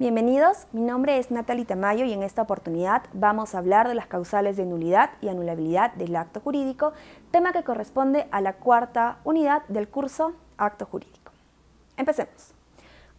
Bienvenidos, mi nombre es Natalie Tamayo y en esta oportunidad vamos a hablar de las causales de nulidad y anulabilidad del acto jurídico, tema que corresponde a la cuarta unidad del curso Acto Jurídico. Empecemos.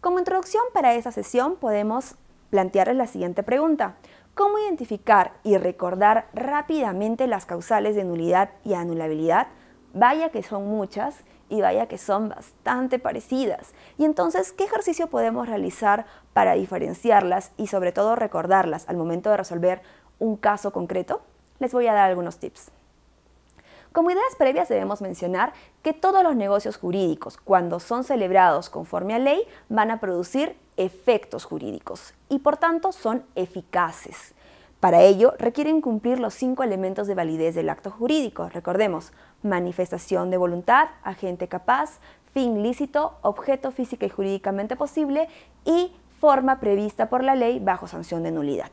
Como introducción para esta sesión podemos plantearles la siguiente pregunta. ¿Cómo identificar y recordar rápidamente las causales de nulidad y anulabilidad? Vaya que son muchas y vaya que son bastante parecidas. Y entonces, ¿qué ejercicio podemos realizar para diferenciarlas y sobre todo recordarlas al momento de resolver un caso concreto? Les voy a dar algunos tips. Como ideas previas debemos mencionar que todos los negocios jurídicos, cuando son celebrados conforme a ley, van a producir efectos jurídicos y por tanto son eficaces. Para ello requieren cumplir los cinco elementos de validez del acto jurídico. Recordemos, manifestación de voluntad, agente capaz, fin lícito, objeto física y jurídicamente posible y forma prevista por la ley bajo sanción de nulidad.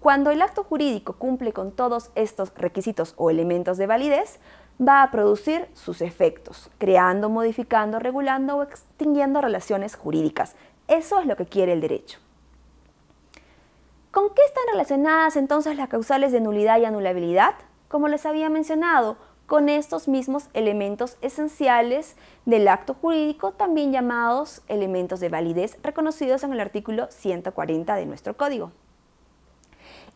Cuando el acto jurídico cumple con todos estos requisitos o elementos de validez, va a producir sus efectos, creando, modificando, regulando o extinguiendo relaciones jurídicas. Eso es lo que quiere el derecho. ¿Con qué están relacionadas entonces las causales de nulidad y anulabilidad? Como les había mencionado, con estos mismos elementos esenciales del acto jurídico, también llamados elementos de validez reconocidos en el artículo 140 de nuestro código.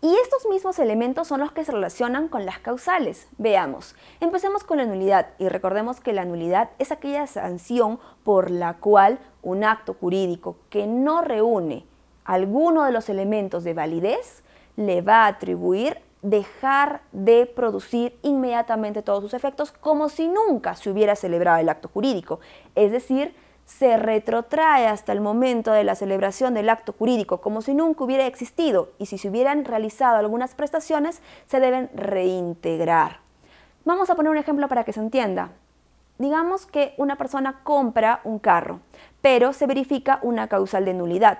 Y estos mismos elementos son los que se relacionan con las causales. Veamos, empecemos con la nulidad y recordemos que la nulidad es aquella sanción por la cual un acto jurídico que no reúne alguno de los elementos de validez le va a atribuir dejar de producir inmediatamente todos sus efectos como si nunca se hubiera celebrado el acto jurídico. Es decir, se retrotrae hasta el momento de la celebración del acto jurídico como si nunca hubiera existido y si se hubieran realizado algunas prestaciones se deben reintegrar. Vamos a poner un ejemplo para que se entienda. Digamos que una persona compra un carro, pero se verifica una causal de nulidad.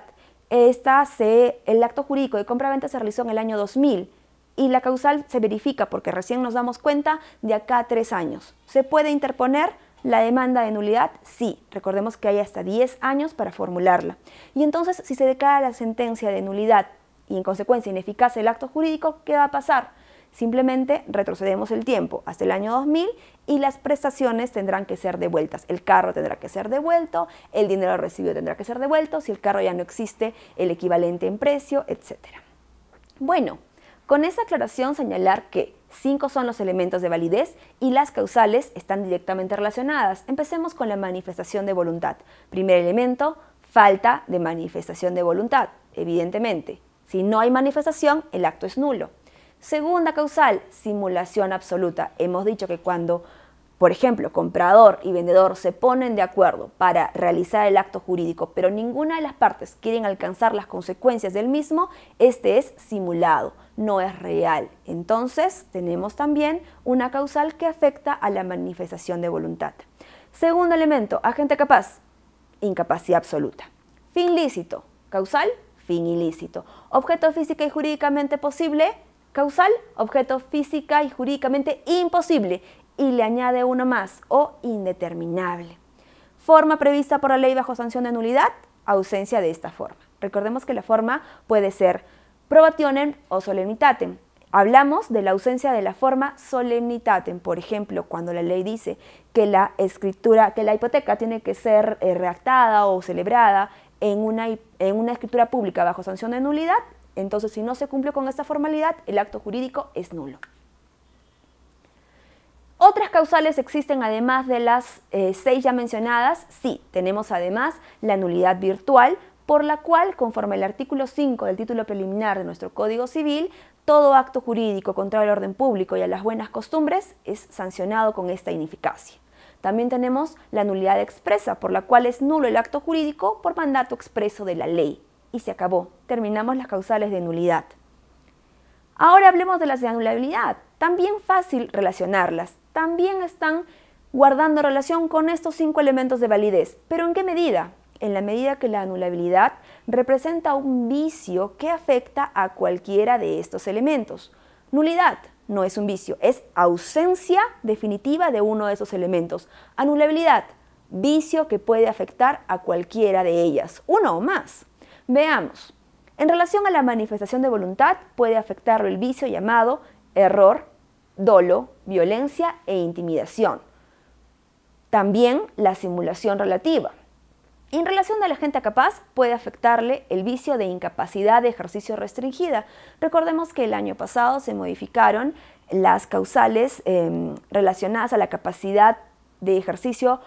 Esta se, el acto jurídico de compra-venta se realizó en el año 2000 y la causal se verifica porque recién nos damos cuenta de acá tres años. ¿Se puede interponer la demanda de nulidad? Sí, recordemos que hay hasta 10 años para formularla. Y entonces, si se declara la sentencia de nulidad y en consecuencia ineficaz el acto jurídico, ¿qué va a pasar? Simplemente retrocedemos el tiempo hasta el año 2000 y las prestaciones tendrán que ser devueltas. El carro tendrá que ser devuelto, el dinero recibido tendrá que ser devuelto, si el carro ya no existe, el equivalente en precio, etc. Bueno, con esa aclaración señalar que cinco son los elementos de validez y las causales están directamente relacionadas. Empecemos con la manifestación de voluntad. Primer elemento, falta de manifestación de voluntad, evidentemente. Si no hay manifestación, el acto es nulo. Segunda causal, simulación absoluta. Hemos dicho que cuando por ejemplo, comprador y vendedor se ponen de acuerdo para realizar el acto jurídico, pero ninguna de las partes quieren alcanzar las consecuencias del mismo, este es simulado, no es real. Entonces, tenemos también una causal que afecta a la manifestación de voluntad. Segundo elemento, agente capaz, incapacidad absoluta. Fin lícito, causal, fin ilícito. Objeto física y jurídicamente posible, causal, objeto física y jurídicamente imposible y le añade uno más, o indeterminable. Forma prevista por la ley bajo sanción de nulidad, ausencia de esta forma. Recordemos que la forma puede ser probationem o solemnitatem. Hablamos de la ausencia de la forma solemnitatem, por ejemplo, cuando la ley dice que la escritura, que la hipoteca tiene que ser eh, redactada o celebrada en una, en una escritura pública bajo sanción de nulidad, entonces si no se cumple con esta formalidad, el acto jurídico es nulo. Otras causales existen además de las eh, seis ya mencionadas. Sí, tenemos además la nulidad virtual, por la cual, conforme el artículo 5 del título preliminar de nuestro Código Civil, todo acto jurídico contra el orden público y a las buenas costumbres es sancionado con esta ineficacia. También tenemos la nulidad expresa, por la cual es nulo el acto jurídico por mandato expreso de la ley. Y se acabó. Terminamos las causales de nulidad. Ahora hablemos de las de anulabilidad. También fácil relacionarlas también están guardando relación con estos cinco elementos de validez. ¿Pero en qué medida? En la medida que la anulabilidad representa un vicio que afecta a cualquiera de estos elementos. Nulidad no es un vicio, es ausencia definitiva de uno de esos elementos. Anulabilidad, vicio que puede afectar a cualquiera de ellas, uno o más. Veamos. En relación a la manifestación de voluntad, puede afectarlo el vicio llamado error dolo, violencia e intimidación. También la simulación relativa. En relación a la gente capaz, puede afectarle el vicio de incapacidad de ejercicio restringida. Recordemos que el año pasado se modificaron las causales em, relacionadas a la capacidad de ejercicio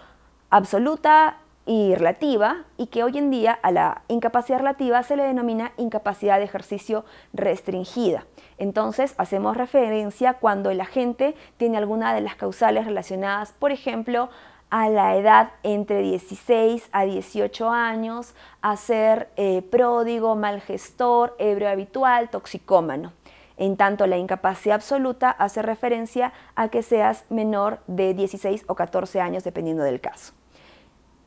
absoluta, y relativa y que hoy en día a la incapacidad relativa se le denomina incapacidad de ejercicio restringida. Entonces hacemos referencia cuando el gente tiene alguna de las causales relacionadas, por ejemplo, a la edad entre 16 a 18 años, a ser eh, pródigo, mal gestor, ebrio habitual, toxicómano. En tanto, la incapacidad absoluta hace referencia a que seas menor de 16 o 14 años, dependiendo del caso.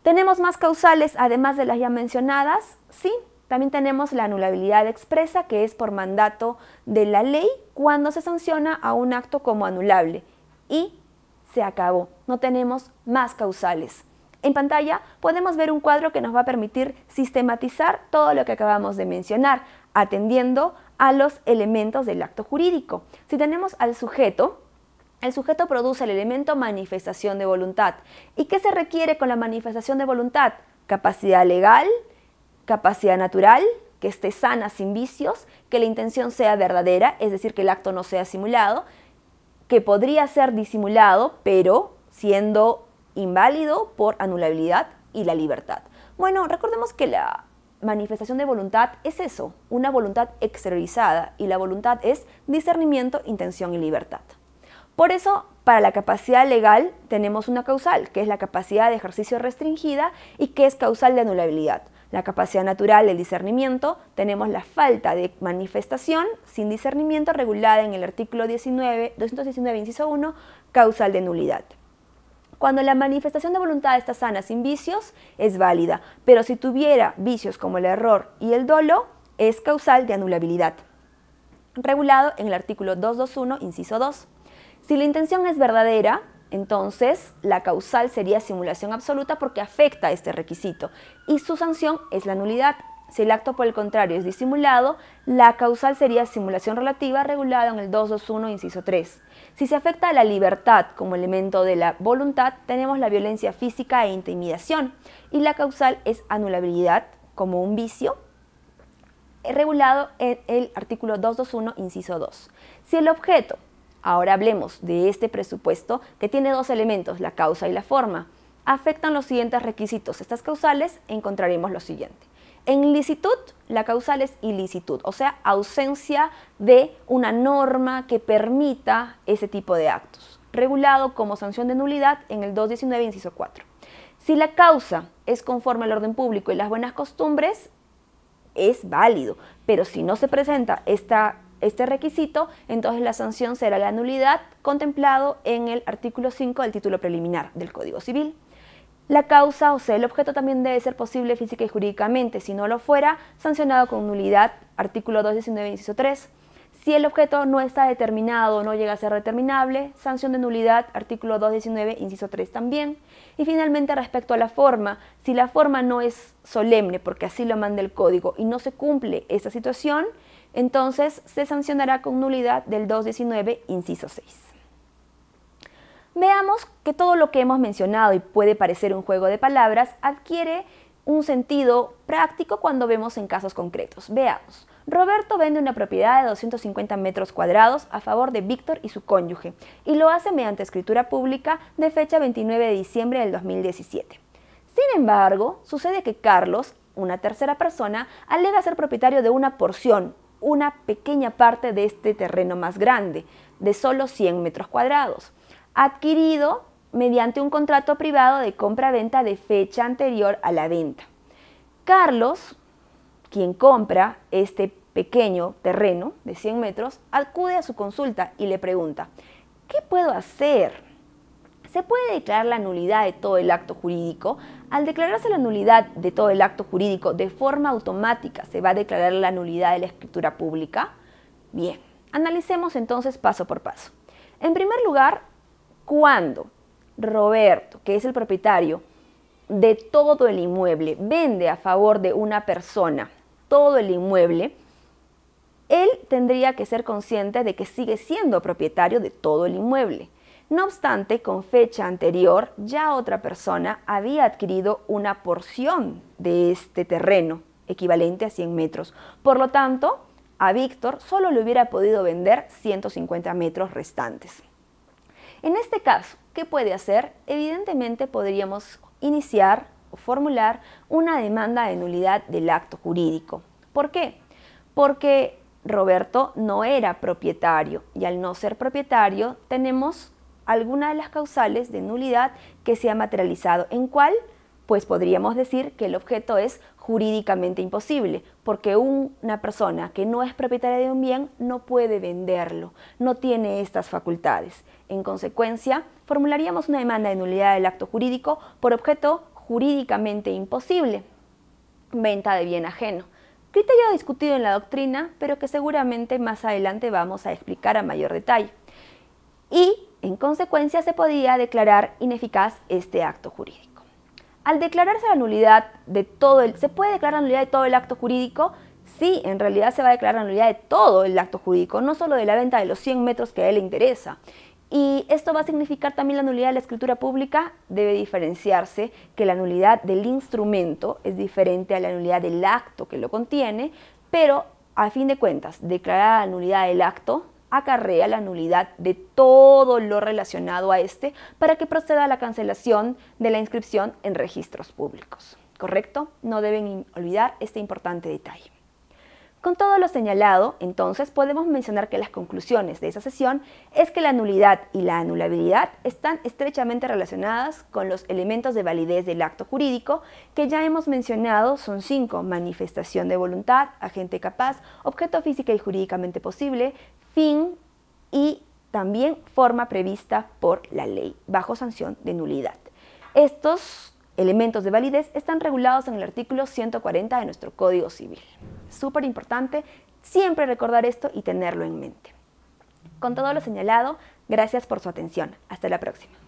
¿Tenemos más causales además de las ya mencionadas? Sí, también tenemos la anulabilidad expresa, que es por mandato de la ley cuando se sanciona a un acto como anulable. Y se acabó, no tenemos más causales. En pantalla podemos ver un cuadro que nos va a permitir sistematizar todo lo que acabamos de mencionar, atendiendo a los elementos del acto jurídico. Si tenemos al sujeto, el sujeto produce el elemento manifestación de voluntad. ¿Y qué se requiere con la manifestación de voluntad? Capacidad legal, capacidad natural, que esté sana sin vicios, que la intención sea verdadera, es decir, que el acto no sea simulado, que podría ser disimulado, pero siendo inválido por anulabilidad y la libertad. Bueno, recordemos que la manifestación de voluntad es eso, una voluntad exteriorizada, y la voluntad es discernimiento, intención y libertad. Por eso, para la capacidad legal tenemos una causal, que es la capacidad de ejercicio restringida y que es causal de anulabilidad. La capacidad natural del discernimiento tenemos la falta de manifestación sin discernimiento regulada en el artículo 19, 219, inciso 1, causal de nulidad. Cuando la manifestación de voluntad está sana sin vicios, es válida, pero si tuviera vicios como el error y el dolo, es causal de anulabilidad, regulado en el artículo 221, inciso 2. Si la intención es verdadera, entonces la causal sería simulación absoluta porque afecta a este requisito y su sanción es la nulidad. Si el acto por el contrario es disimulado, la causal sería simulación relativa regulada en el 221 inciso 3. Si se afecta a la libertad como elemento de la voluntad, tenemos la violencia física e intimidación y la causal es anulabilidad como un vicio regulado en el artículo 221 inciso 2. Si el objeto Ahora hablemos de este presupuesto que tiene dos elementos, la causa y la forma. Afectan los siguientes requisitos. Estas causales encontraremos lo siguiente. En licitud, la causal es ilicitud, o sea, ausencia de una norma que permita ese tipo de actos, regulado como sanción de nulidad en el 219, inciso 4. Si la causa es conforme al orden público y las buenas costumbres, es válido, pero si no se presenta esta este requisito, entonces la sanción será la nulidad contemplado en el artículo 5 del título preliminar del Código Civil. La causa, o sea, el objeto también debe ser posible física y jurídicamente, si no lo fuera, sancionado con nulidad, artículo 219, inciso 3. Si el objeto no está determinado o no llega a ser determinable, sanción de nulidad, artículo 219, inciso 3 también. Y finalmente, respecto a la forma, si la forma no es solemne, porque así lo manda el código, y no se cumple esa situación, entonces se sancionará con nulidad del 219, inciso 6. Veamos que todo lo que hemos mencionado y puede parecer un juego de palabras adquiere un sentido práctico cuando vemos en casos concretos. Veamos. Roberto vende una propiedad de 250 metros cuadrados a favor de Víctor y su cónyuge y lo hace mediante escritura pública de fecha 29 de diciembre del 2017. Sin embargo, sucede que Carlos, una tercera persona, alega ser propietario de una porción una pequeña parte de este terreno más grande, de solo 100 metros cuadrados, adquirido mediante un contrato privado de compra-venta de fecha anterior a la venta. Carlos, quien compra este pequeño terreno de 100 metros, acude a su consulta y le pregunta, ¿qué puedo hacer se puede declarar la nulidad de todo el acto jurídico. Al declararse la nulidad de todo el acto jurídico, de forma automática se va a declarar la nulidad de la escritura pública. Bien, analicemos entonces paso por paso. En primer lugar, cuando Roberto, que es el propietario de todo el inmueble, vende a favor de una persona todo el inmueble, él tendría que ser consciente de que sigue siendo propietario de todo el inmueble. No obstante, con fecha anterior ya otra persona había adquirido una porción de este terreno, equivalente a 100 metros. Por lo tanto, a Víctor solo le hubiera podido vender 150 metros restantes. En este caso, ¿qué puede hacer? Evidentemente podríamos iniciar o formular una demanda de nulidad del acto jurídico. ¿Por qué? Porque Roberto no era propietario y al no ser propietario tenemos alguna de las causales de nulidad que se ha materializado. ¿En cuál? Pues podríamos decir que el objeto es jurídicamente imposible, porque una persona que no es propietaria de un bien no puede venderlo, no tiene estas facultades. En consecuencia, formularíamos una demanda de nulidad del acto jurídico por objeto jurídicamente imposible, venta de bien ajeno criterio discutido en la doctrina, pero que seguramente más adelante vamos a explicar a mayor detalle. Y en consecuencia, se podía declarar ineficaz este acto jurídico. Al declararse la nulidad de todo el, se puede declarar la nulidad de todo el acto jurídico, sí, en realidad se va a declarar la nulidad de todo el acto jurídico, no solo de la venta de los 100 metros que a él le interesa. Y esto va a significar también la nulidad de la escritura pública. Debe diferenciarse que la nulidad del instrumento es diferente a la nulidad del acto que lo contiene, pero a fin de cuentas, declarada la nulidad del acto, acarrea la nulidad de todo lo relacionado a este para que proceda a la cancelación de la inscripción en registros públicos. ¿Correcto? No deben olvidar este importante detalle. Con todo lo señalado, entonces podemos mencionar que las conclusiones de esa sesión es que la nulidad y la anulabilidad están estrechamente relacionadas con los elementos de validez del acto jurídico que ya hemos mencionado, son cinco, manifestación de voluntad, agente capaz, objeto física y jurídicamente posible, fin y también forma prevista por la ley, bajo sanción de nulidad. Estos elementos de validez están regulados en el artículo 140 de nuestro Código Civil. Súper importante siempre recordar esto y tenerlo en mente. Con todo lo señalado, gracias por su atención. Hasta la próxima.